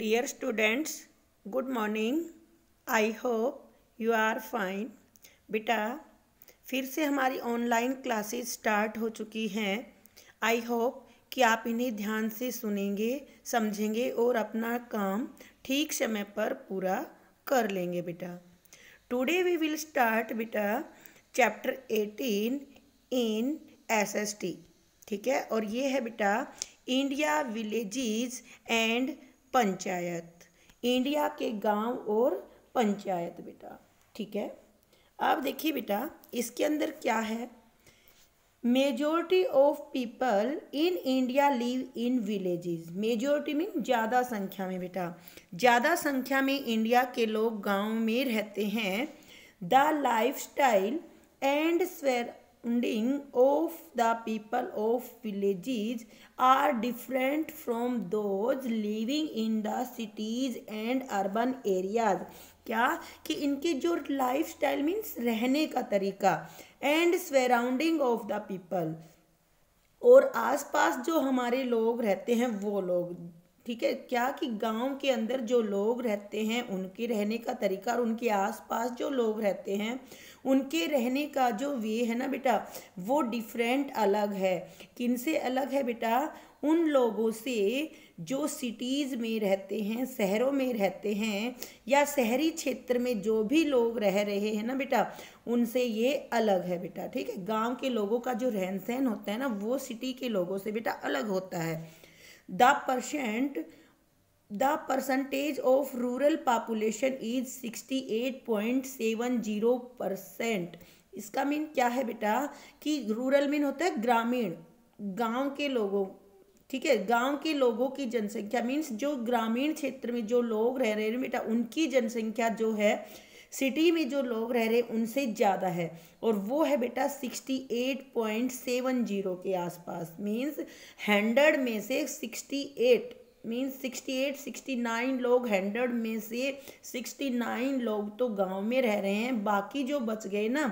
Dear students, good morning. I hope you are fine. बेटा फिर से हमारी ऑनलाइन क्लासेस स्टार्ट हो चुकी हैं आई होप कि आप इन्हें ध्यान से सुनेंगे समझेंगे और अपना काम ठीक समय पर पूरा कर लेंगे बेटा टुडे वी विल स्टार्ट बेटा चैप्टर एटीन इन एसएसटी ठीक है और ये है बेटा India villages and panchayat India के गांव और पंचायत बेटा ठीक है आप देखिए बेटा इसके अंदर क्या है majority of people in India live in villages majority mean ज़्यादा संख्या में बेटा ज़्यादा संख्या में इंडिया के लोग गांव में रहते हैं द लाइफ स्टाइल एंड स्वेर understanding of the people of villages are different from those living in the cities and urban areas क्या कि इनके जो लाइफ स्टाइल मीन्स रहने का तरीका and surrounding of the people और आसपास जो हमारे लोग रहते हैं वो लोग ठीक है क्या कि गांव के अंदर जो लोग रहते हैं उनके रहने का तरीका और उनके आसपास जो लोग रहते हैं उनके रहने का जो वे है ना बेटा वो डिफरेंट अलग है किन से अलग है बेटा उन लोगों से जो सिटीज़ में रहते हैं शहरों में रहते हैं या शहरी क्षेत्र में जो भी लोग रह रहे हैं ना बेटा उनसे ये अलग है बेटा ठीक है गांव के लोगों का जो रहन सहन होता है ना वो सिटी के लोगों से बेटा अलग होता है the percent population is sixty eight point seven 68.70 percent इसका मीन क्या है बेटा कि रूरल मीन होता है ग्रामीण गांव के लोगों ठीक है गांव के लोगों की जनसंख्या मीन्स जो ग्रामीण क्षेत्र में जो लोग रह रहे हैं बेटा उनकी जनसंख्या जो है सिटी में जो लोग रह रहे हैं उनसे ज़्यादा है और वो है बेटा sixty eight point seven zero के आसपास मीन्स हंड्रेड में से sixty eight means sixty nine लोग हंड्रेड में से सिक्सटी नाइन लोग तो गांव में रह रहे हैं बाकी जो बच गए ना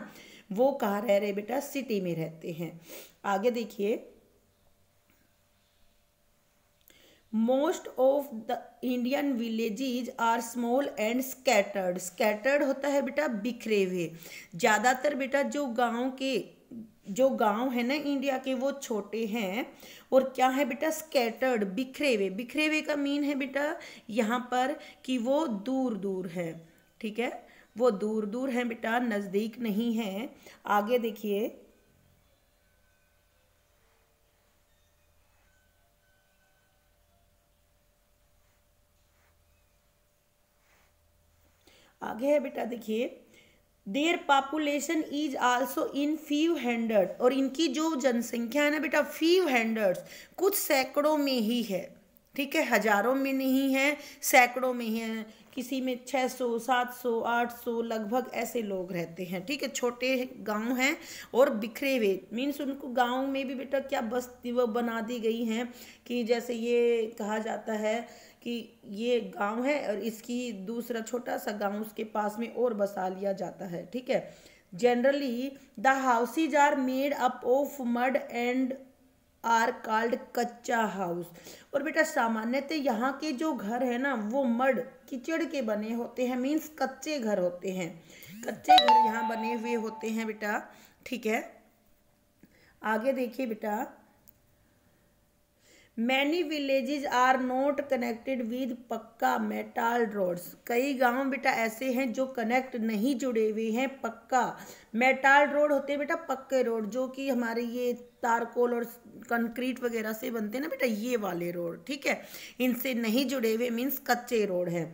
वो कहाँ रह रहे बेटा सिटी में रहते हैं आगे देखिए most of the Indian villages are small and scattered scattered होता है बेटा बिखरे हुए ज़्यादातर बेटा जो गांव के जो गांव है ना इंडिया के वो छोटे हैं और क्या है बेटा स्कैटर्ड बिखरे हुए बिखरे हुए का मीन है बेटा यहाँ पर कि वो दूर दूर है ठीक है वो दूर दूर है बेटा नज़दीक नहीं है आगे देखिए आगे है बेटा देखिए their population is also in few hundred और इनकी जो जनसंख्या है ना बेटा फ्यू हंड्रेड कुछ सैकड़ों में ही है ठीक है हजारों में नहीं है सैकड़ों में है किसी में 600, 700, 800 लगभग ऐसे लोग रहते हैं ठीक है छोटे गांव हैं और बिखरे हुए मीन्स उनको गांव में भी बेटा क्या बस्ती वह बना दी गई हैं कि जैसे ये कहा जाता है कि ये गांव है और इसकी दूसरा छोटा सा गांव उसके पास में और बसा लिया जाता है ठीक है generally the houses are made up of mud and are called kachcha house और बेटा सामान्यतः यहाँ के जो घर है ना वो मड कीचड़ के बने होते हैं मीन्स कच्चे घर होते हैं कच्चे घर यहाँ बने हुए होते हैं बेटा ठीक है आगे देखिए बेटा many villages are not connected with pucca metalled roads कई गांव बेटा ऐसे हैं जो कनेक्ट नहीं जुड़े हुए हैं पक्का मेटाल रोड होते हैं बेटा पक्के रोड जो कि हमारे ये तारकोल और कंक्रीट वगैरह से बनते हैं ना बेटा ये वाले रोड ठीक है इनसे नहीं जुड़े हुए मीन्स कच्चे रोड हैं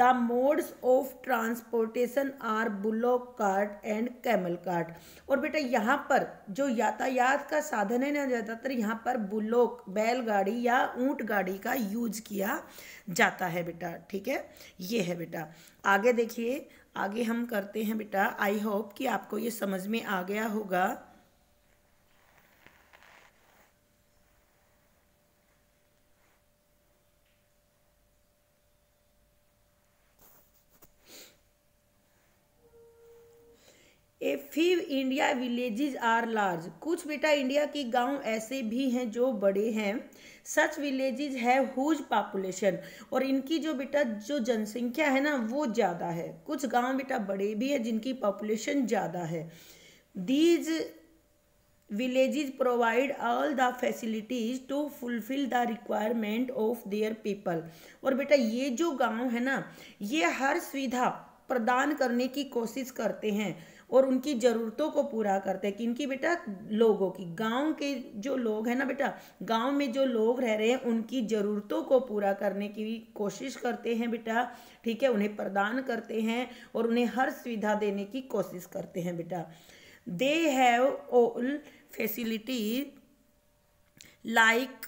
the modes of transportation are bullock cart and camel cart और बेटा यहाँ पर जो यातायात का साधन है ना ज़्यादातर यहाँ पर बुलॉक बैलगाड़ी या ऊँट गाड़ी का यूज किया जाता है बेटा ठीक है ये है बेटा आगे देखिए आगे हम करते हैं बेटा आई होप कि आपको ये समझ में आ गया होगा a few India villages are large कुछ बेटा इंडिया के गांव ऐसे भी हैं जो बड़े हैं सच विलेजेज है हुज पॉपुलेशन और इनकी जो बेटा जो जनसंख्या है ना वो ज़्यादा है कुछ गांव बेटा बड़े भी हैं जिनकी पॉपुलेशन ज़्यादा है these villages provide all the facilities to fulfil the requirement of their people और बेटा ये जो गांव है ना ये हर सुविधा प्रदान करने की कोशिश करते हैं और उनकी ज़रूरतों को पूरा करते हैं कि इनकी बेटा लोगों की गांव के जो लोग हैं ना बेटा गांव में जो लोग रह रहे हैं उनकी ज़रूरतों को पूरा करने की कोशिश करते हैं बेटा ठीक है उन्हें प्रदान करते हैं और उन्हें हर सुविधा देने की कोशिश करते हैं बेटा they have all facility like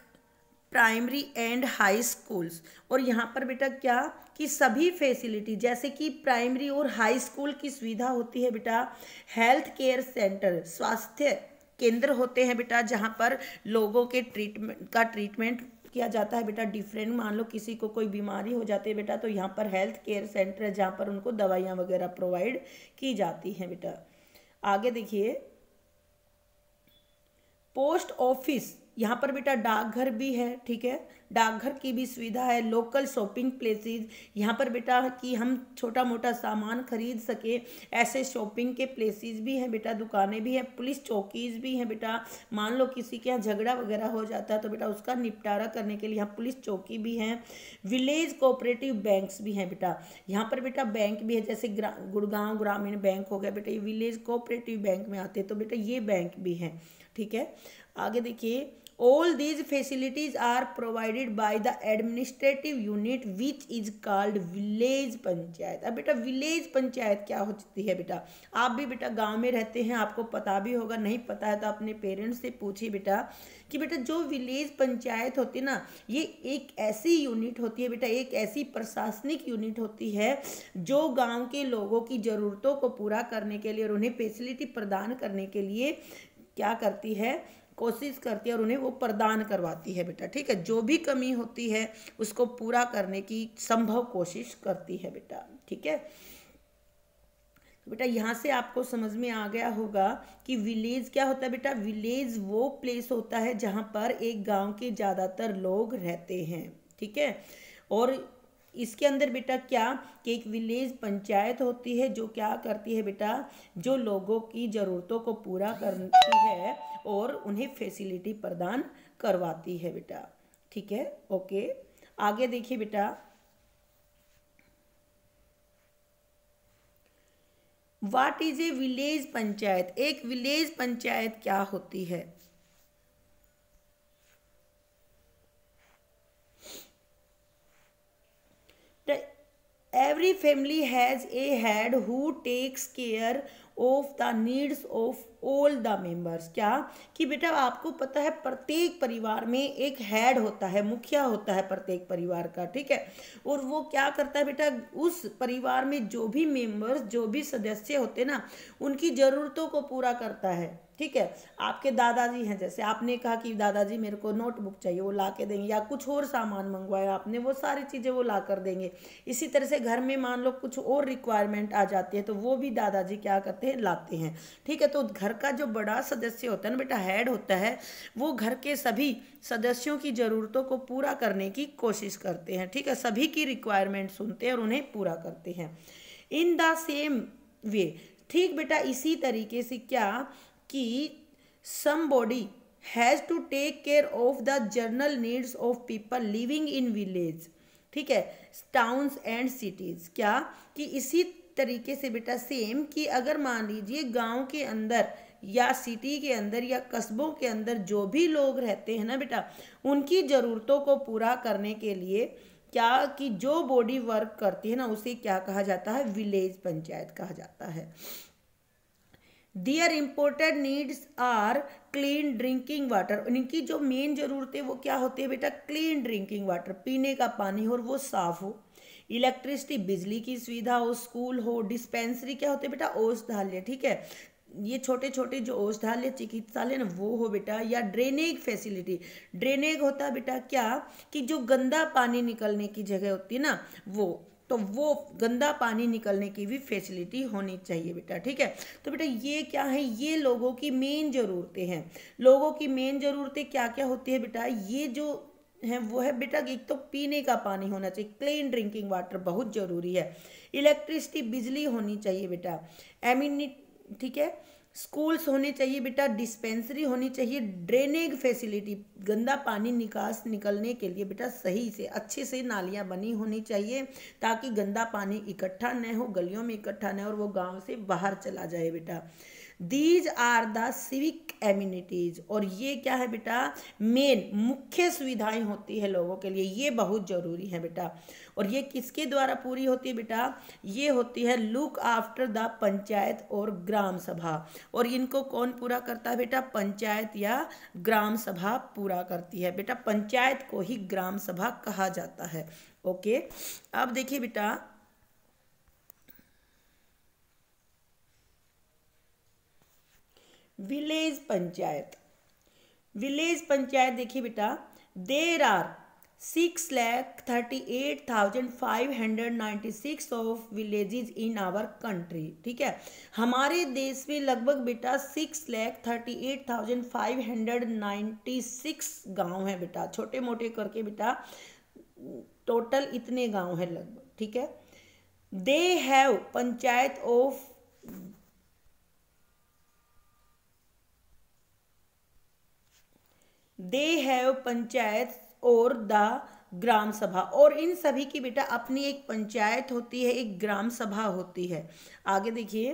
primary and high schools और यहाँ पर बेटा क्या कि सभी फैसिलिटी जैसे कि प्राइमरी और हाई स्कूल की सुविधा होती है बेटा हेल्थ केयर सेंटर स्वास्थ्य केंद्र होते हैं बेटा जहाँ पर लोगों के ट्रीटमेंट का ट्रीटमेंट किया जाता है बेटा डिफरेंट मान लो किसी को कोई बीमारी हो जाती है बेटा तो यहाँ पर हेल्थ केयर सेंटर है जहाँ पर उनको दवाइयाँ वगैरह प्रोवाइड की जाती हैं बेटा आगे देखिए पोस्ट ऑफिस यहाँ पर बेटा डाकघर भी है ठीक है डाकघर की भी सुविधा है लोकल शॉपिंग प्लेसेस यहाँ पर बेटा कि हम छोटा मोटा सामान खरीद सके ऐसे शॉपिंग के प्लेसेस भी हैं बेटा दुकानें भी हैं पुलिस चौकीज़ भी हैं बेटा मान लो किसी के यहाँ झगड़ा वगैरह हो जाता है तो बेटा उसका निपटारा करने के लिए यहाँ पुलिस चौकी भी हैं विलेज कोऑपरेटिव बैंक्स भी हैं बेटा यहाँ पर बेटा बैंक भी है जैसे गुड़गांव ग्रामीण बैंक हो गया बेटा ये विलेज कोऑपरेटिव बैंक में आते हैं तो बेटा ये बैंक भी हैं ठीक है आगे देखिए all these facilities are provided by the administrative unit which is called village panchayat अब बेटा विलेज पंचायत क्या होती है बेटा आप भी बेटा गांव में रहते हैं आपको पता भी होगा नहीं पता है तो अपने पेरेंट्स से पूछिए बेटा कि बेटा जो विलेज पंचायत होती है ना ये एक ऐसी यूनिट होती है बेटा एक ऐसी प्रशासनिक यूनिट होती है जो गाँव के लोगों की ज़रूरतों को पूरा करने के लिए और उन्हें फैसिलिटी प्रदान करने के लिए क्या करती है कोशिश करती है और उन्हें वो प्रदान करवाती है बेटा ठीक है जो भी कमी होती है उसको पूरा करने की संभव कोशिश करती है बेटा ठीक है तो बेटा यहाँ से आपको समझ में आ गया होगा कि विलेज क्या होता है बेटा विलेज वो प्लेस होता है जहाँ पर एक गांव के ज़्यादातर लोग रहते हैं ठीक है और इसके अंदर बेटा क्या कि एक विलेज पंचायत होती है जो क्या करती है बेटा जो लोगों की ज़रूरतों को पूरा करती है और उन्हें फैसिलिटी प्रदान करवाती है बेटा ठीक है ओके आगे देखिए बेटा what is a village panchayat एक विलेज पंचायत क्या होती है every family has a head who takes care of the needs of all the members क्या कि बेटा आपको पता है प्रत्येक परिवार में एक हेड होता है मुखिया होता है प्रत्येक परिवार का ठीक है और वो क्या करता है बेटा उस परिवार में जो भी मेम्बर्स जो भी सदस्य होते ना उनकी ज़रूरतों को पूरा करता है ठीक है आपके दादाजी हैं जैसे आपने कहा कि दादाजी मेरे को नोटबुक चाहिए वो ला के देंगे या कुछ और सामान मंगवाया आपने वो सारी चीज़ें वो ला कर देंगे इसी तरह से घर में मान लो कुछ और रिक्वायरमेंट आ जाती है तो वो भी दादाजी क्या करते हैं लाते हैं ठीक है तो घर का जो बड़ा सदस्य होता है ना बेटा हैड होता है वो घर के सभी सदस्यों की ज़रूरतों को पूरा करने की कोशिश करते हैं ठीक है सभी की रिक्वायरमेंट सुनते हैं और उन्हें पूरा करते हैं इन द सेम वे ठीक बेटा इसी तरीके से क्या कि body has to take care of the general needs of people living in village ठीक है टाउन्स एंड सिटीज़ क्या कि इसी तरीके से बेटा सेम कि अगर मान लीजिए गांव के अंदर या सिटी के अंदर या कस्बों के अंदर जो भी लोग रहते हैं ना बेटा उनकी ज़रूरतों को पूरा करने के लिए क्या कि जो बॉडी वर्क करती है ना उसे क्या कहा जाता है विलेज पंचायत कहा जाता है their important needs are clean drinking water इनकी जो मेन जरूरत है वो क्या होती है बेटा क्लीन ड्रिंकिंग वाटर पीने का पानी हो और वो साफ़ हो इलेक्ट्रिसिटी बिजली की सुविधा हो स्कूल हो डिस्पेंसरी क्या होते हैं बेटा औषधालय ठीक है ये छोटे छोटे जो औषधालय चिकित्सालय ना वो हो बेटा या ड्रेनेज फैसिलिटी ड्रेनेज होता है बेटा क्या कि जो गंदा पानी निकलने की जगह होती है ना वो तो वो गंदा पानी निकलने की भी फैसिलिटी होनी चाहिए बेटा ठीक है तो बेटा ये क्या है ये लोगों की मेन ज़रूरतें हैं लोगों की मेन ज़रूरतें क्या क्या होती है बेटा ये जो है वो है बेटा एक तो पीने का पानी होना चाहिए क्लीन ड्रिंकिंग वाटर बहुत ज़रूरी है इलेक्ट्रिसिटी बिजली होनी चाहिए बेटा एमिनिट ठीक है स्कूल्स होने चाहिए बेटा डिस्पेंसरी होनी चाहिए ड्रेनेज फैसिलिटी गंदा पानी निकास निकलने के लिए बेटा सही से अच्छे से नालियाँ बनी होनी चाहिए ताकि गंदा पानी इकट्ठा न हो गलियों में इकट्ठा न हो और वो गांव से बाहर चला जाए बेटा these are the civic amenities और ये क्या है बेटा मेन मुख्य सुविधाएं होती है लोगों के लिए ये बहुत ज़रूरी है बेटा और ये किसके द्वारा पूरी होती है बेटा ये होती है लुक आफ्टर द पंचायत और ग्राम सभा और इनको कौन पूरा करता है बेटा पंचायत या ग्राम सभा पूरा करती है बेटा पंचायत को ही ग्राम सभा कहा जाता है ओके अब देखिए बेटा विलेज पंचायत विलेज पंचायत देखिए बेटा there are six lakh thirty eight thousand five hundred ninety six of villages in our country ठीक है हमारे देश में लगभग बेटा six lakh thirty eight thousand five hundred ninety six गाँव हैं बेटा छोटे मोटे करके बेटा टोटल इतने गांव हैं लगभग ठीक है they have panchayat of they have panchayat और द ग्राम सभा और इन सभी की बेटा अपनी एक पंचायत होती है एक ग्राम सभा होती है आगे देखिए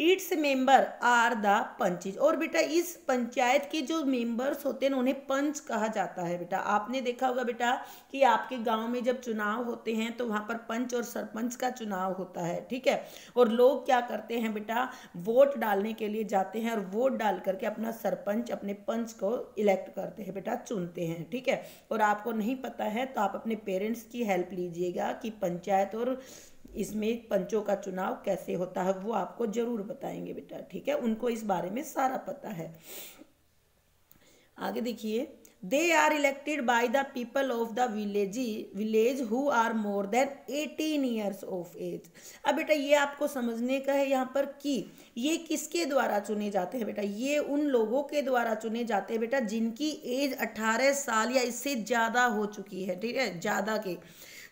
its member are the panch और बेटा इस पंचायत के जो मेंबर्स होते हैं उन्हें पंच कहा जाता है बेटा आपने देखा होगा बेटा कि आपके गांव में जब चुनाव होते हैं तो वहाँ पर पंच और सरपंच का चुनाव होता है ठीक है और लोग क्या करते हैं बेटा वोट डालने के लिए जाते हैं और वोट डाल करके अपना सरपंच अपने पंच को इलेक्ट करते हैं बेटा चुनते हैं ठीक है और आपको नहीं पता है तो आप अपने पेरेंट्स की हेल्प लीजिएगा कि पंचायत और इसमें पंचों का चुनाव कैसे होता है वो आपको जरूर बताएंगे बेटा ठीक है उनको इस बारे में सारा पता है आगे देखिए they are elected by the people of the village village who are more than eighteen years of age अब बेटा ये आपको समझने का है यहाँ पर कि ये किसके द्वारा चुने जाते हैं बेटा ये उन लोगों के द्वारा चुने जाते हैं बेटा जिनकी एज अट्ठारह साल या इससे ज़्यादा हो चुकी है ठीक है ज़्यादा के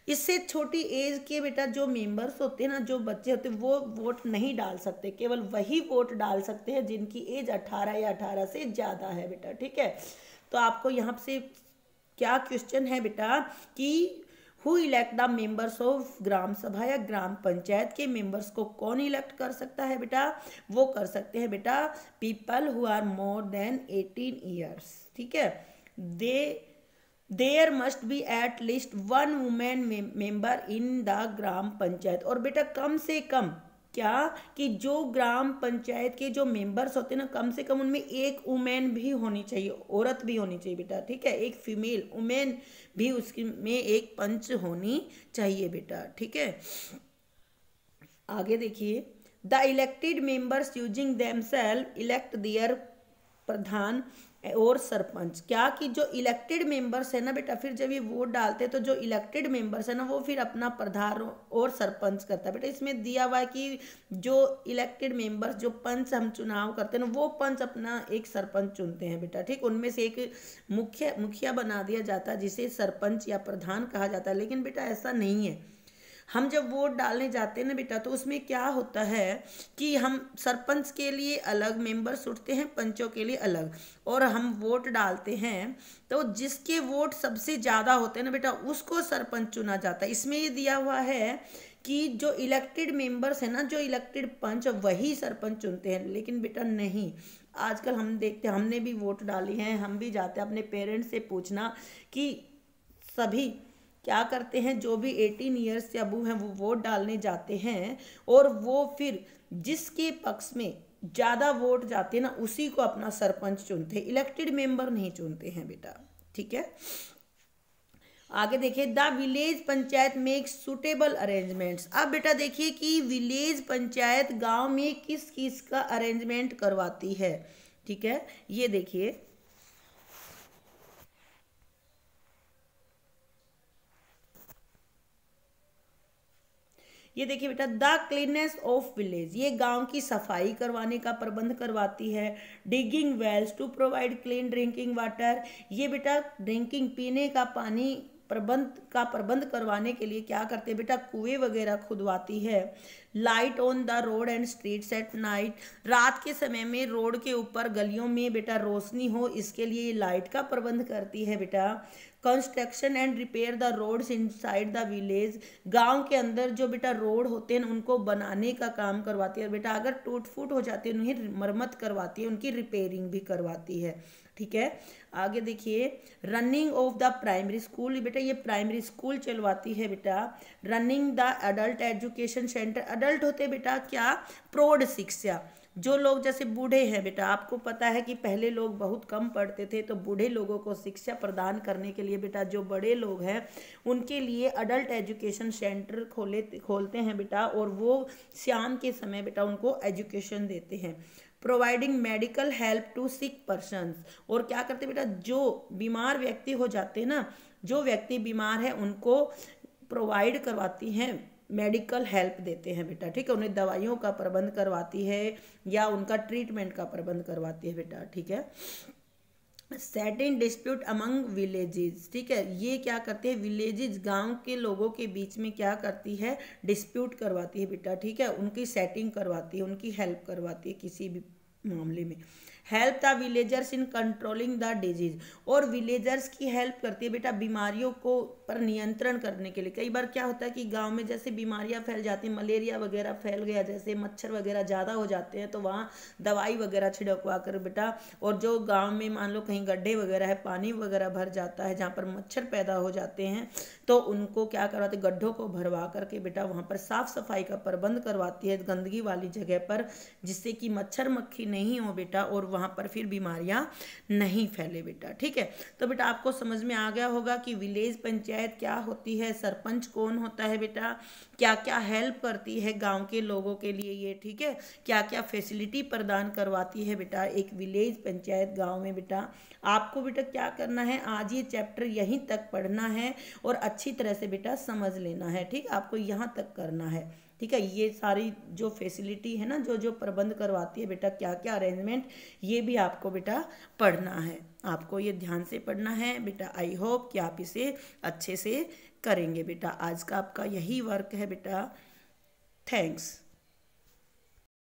इससे छोटी एज के बेटा जो मेंबर्स होते हैं ना जो बच्चे होते हैं वो वोट नहीं डाल सकते केवल वही वोट डाल सकते हैं जिनकी एज अठारह या अठारह से ज़्यादा है बेटा ठीक है तो आपको यहाँ से क्या क्वेश्चन है बेटा कि who elect the members of gram sabha या ग्राम पंचायत के मेंबर्स को कौन इलेक्ट कर सकता है बेटा वो कर सकते हैं बेटा people who are more than eighteen years ठीक है they there must be at least one women member in the gram panchayat और बेटा कम से कम क्या कि जो ग्राम पंचायत के जो मेंबर्स होते हैं ना कम से कम उनमें एक वुमेन भी होनी चाहिए औरत भी होनी चाहिए बेटा ठीक है एक फीमेल वुमेन भी उसकी में एक पंच होनी चाहिए बेटा ठीक है आगे देखिए the elected members using them elect their pradhan और सरपंच क्या कि जो इलेक्टेड मेंबर्स है ना बेटा फिर जब ये वोट डालते हैं तो जो इलेक्टेड मेंबर्स है ना वो फिर अपना प्रधान और सरपंच करता है बेटा इसमें दिया हुआ है कि जो इलेक्टेड मेंबर्स जो पंच हम चुनाव करते हैं ना वो पंच अपना एक सरपंच चुनते हैं बेटा ठीक उनमें से एक मुख्य मुखिया बना दिया जाता है जिसे सरपंच या प्रधान कहा जाता है लेकिन बेटा ऐसा नहीं है हम जब वोट डालने जाते हैं ना बेटा तो उसमें क्या होता है कि हम सरपंच के लिए अलग मेंबर्स उठते हैं पंचों के लिए अलग और हम वोट डालते हैं तो जिसके वोट सबसे ज़्यादा होते हैं ना बेटा उसको सरपंच चुना जाता है इसमें ये दिया हुआ है कि जो इलेक्टेड मेंबर्स हैं ना जो इलेक्टेड पंच वही सरपंच चुनते हैं लेकिन बेटा नहीं आजकल हम देखते हमने भी वोट डाली हैं हम भी जाते हैं अपने पेरेंट्स से पूछना कि सभी क्या करते हैं जो भी एटीन ईयर्स से अबू हैं वो वोट डालने जाते हैं और वो फिर जिसके पक्ष में ज़्यादा वोट जाते हैं ना उसी को अपना सरपंच चुनते हैं इलेक्टेड मेंबर नहीं चुनते हैं बेटा ठीक है आगे देखिए the village panchayat make suitable arrangements अब बेटा देखिए कि विलेज पंचायत गांव में किस किस का अरेंजमेंट करवाती है ठीक है ये देखिए ये देखिए बेटा द क्लीननेस ऑफ विलेज ये गांव की सफाई करवाने का प्रबंध करवाती है digging wells to provide clean drinking water ये बेटा ड्रिंकिंग पीने का पानी प्रबंध का प्रबंध करवाने के लिए क्या करते हैं बेटा कुएं वगैरह खुदवाती है light on the road and streets at night रात के समय में रोड के ऊपर गलियों में बेटा रोशनी हो इसके लिए लाइट का प्रबंध करती है बेटा construction and repair the roads inside the village गांव के अंदर जो बेटा रोड होते हैं उनको बनाने का काम करवाती है बेटा अगर टूट फूट हो जाती है उन्हें मरम्मत करवाती है उनकी रिपेयरिंग भी करवाती है ठीक है आगे देखिए running of the primary school बेटा ये प्राइमरी स्कूल चलवाती है बेटा running the adult education centre adult होते बेटा क्या प्रौढ़ शिक्षा जो लोग जैसे बूढ़े हैं बेटा आपको पता है कि पहले लोग बहुत कम पढ़ते थे तो बूढ़े लोगों को शिक्षा प्रदान करने के लिए बेटा जो बड़े लोग हैं उनके लिए अडल्ट एजुकेशन सेंटर खोले खोलते हैं बेटा और वो शाम के समय बेटा उनको एजुकेशन देते हैं providing medical help to sick person और क्या करते बेटा जो बीमार व्यक्ति हो जाते हैं ना जो व्यक्ति बीमार है उनको प्रोवाइड करवाती हैं मेडिकल हेल्प देते हैं बेटा ठीक है उन्हें दवाइयों का प्रबंध करवाती है या उनका ट्रीटमेंट का प्रबंध करवाती है बेटा ठीक है सेटिंग डिस्प्यूट अमंग विलेजेस ठीक है ये क्या करते हैं विलेजेस गांव के लोगों के बीच में क्या करती है डिस्प्यूट करवाती है बेटा ठीक है उनकी सेटिंग करवाती है उनकी हेल्प करवाती है किसी भी मामले में help the villagers in controlling the disease और विलेजर्स की हेल्प करती है बेटा बीमारियों को पर नियंत्रण करने के लिए कई बार क्या होता है कि गाँव में जैसे बीमारियाँ फैल जाती हैं मलेरिया वगैरह फैल गया जैसे मच्छर वगैरह ज़्यादा हो जाते हैं तो वहाँ दवाई वगैरह छिड़कवा कर बेटा और जो गाँव में मान लो कहीं गड्ढे वगैरह है पानी वगैरह भर जाता है जहाँ पर मच्छर पैदा हो जाते हैं तो उनको क्या करवाते गड्ढों को भरवा करके बेटा वहाँ पर साफ़ सफाई का प्रबंध करवाती है गंदगी वाली जगह पर जिससे कि मच्छर मक्खी नहीं हो बेटा और वहाँ पर फिर बीमारियाँ नहीं फैले बेटा ठीक है तो बेटा आपको समझ में आ गया होगा कि विलेज पंचायत क्या होती है सरपंच कौन होता है बेटा क्या क्या हेल्प करती है गाँव के लोगों के लिए ये ठीक है क्या क्या फैसिलिटी प्रदान करवाती है बेटा एक विलेज पंचायत गाँव में बेटा आपको बेटा क्या करना है आज ये चैप्टर यहीं तक पढ़ना है और अच्छी तरह से बेटा समझ लेना है ठीक आपको यहाँ तक करना है ठीक है ये सारी जो फैसिलिटी है ना जो जो प्रबंध करवाती है बेटा क्या क्या अरेंजमेंट ये भी आपको बेटा पढ़ना है आपको ये ध्यान से पढ़ना है बेटा आई होप कि आप इसे अच्छे से करेंगे बेटा आज का आपका यही वर्क है बेटा थैंक्स